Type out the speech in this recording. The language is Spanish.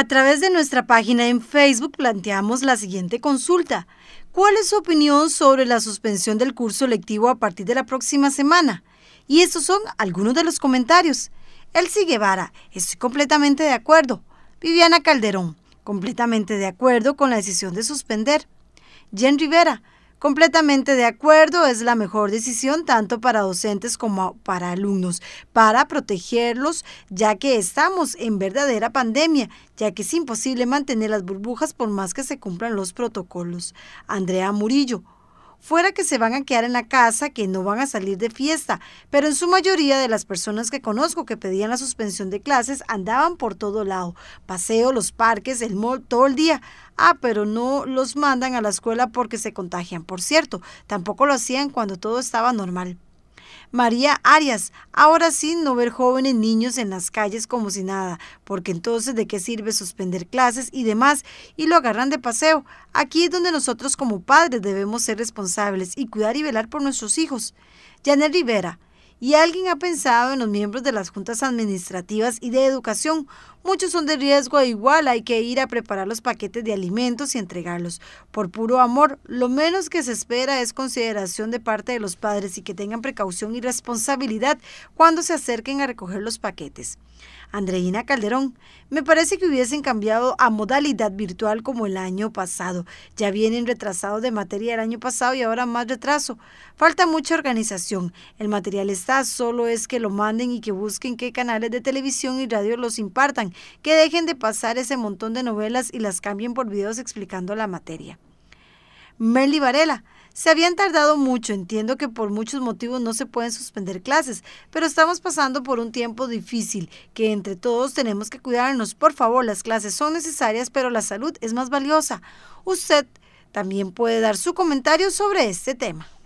A través de nuestra página en Facebook planteamos la siguiente consulta. ¿Cuál es su opinión sobre la suspensión del curso lectivo a partir de la próxima semana? Y estos son algunos de los comentarios. Elsie Guevara, estoy completamente de acuerdo. Viviana Calderón, completamente de acuerdo con la decisión de suspender. Jen Rivera, Completamente de acuerdo, es la mejor decisión tanto para docentes como para alumnos, para protegerlos, ya que estamos en verdadera pandemia, ya que es imposible mantener las burbujas por más que se cumplan los protocolos. Andrea Murillo, fuera que se van a quedar en la casa, que no van a salir de fiesta, pero en su mayoría de las personas que conozco que pedían la suspensión de clases andaban por todo lado, paseo, los parques, el mall, todo el día. Ah, pero no los mandan a la escuela porque se contagian. Por cierto, tampoco lo hacían cuando todo estaba normal. María Arias, ahora sí no ver jóvenes niños en las calles como si nada, porque entonces de qué sirve suspender clases y demás y lo agarran de paseo. Aquí es donde nosotros como padres debemos ser responsables y cuidar y velar por nuestros hijos. Janet Rivera, y alguien ha pensado en los miembros de las juntas administrativas y de educación. Muchos son de riesgo, e igual hay que ir a preparar los paquetes de alimentos y entregarlos. Por puro amor, lo menos que se espera es consideración de parte de los padres y que tengan precaución y responsabilidad cuando se acerquen a recoger los paquetes. Andreina Calderón, me parece que hubiesen cambiado a modalidad virtual como el año pasado. Ya vienen retrasados de materia el año pasado y ahora más retraso. Falta mucha organización. El material está solo es que lo manden y que busquen qué canales de televisión y radio los impartan, que dejen de pasar ese montón de novelas y las cambien por videos explicando la materia. Merly Varela. Se habían tardado mucho, entiendo que por muchos motivos no se pueden suspender clases, pero estamos pasando por un tiempo difícil, que entre todos tenemos que cuidarnos. Por favor, las clases son necesarias, pero la salud es más valiosa. Usted también puede dar su comentario sobre este tema.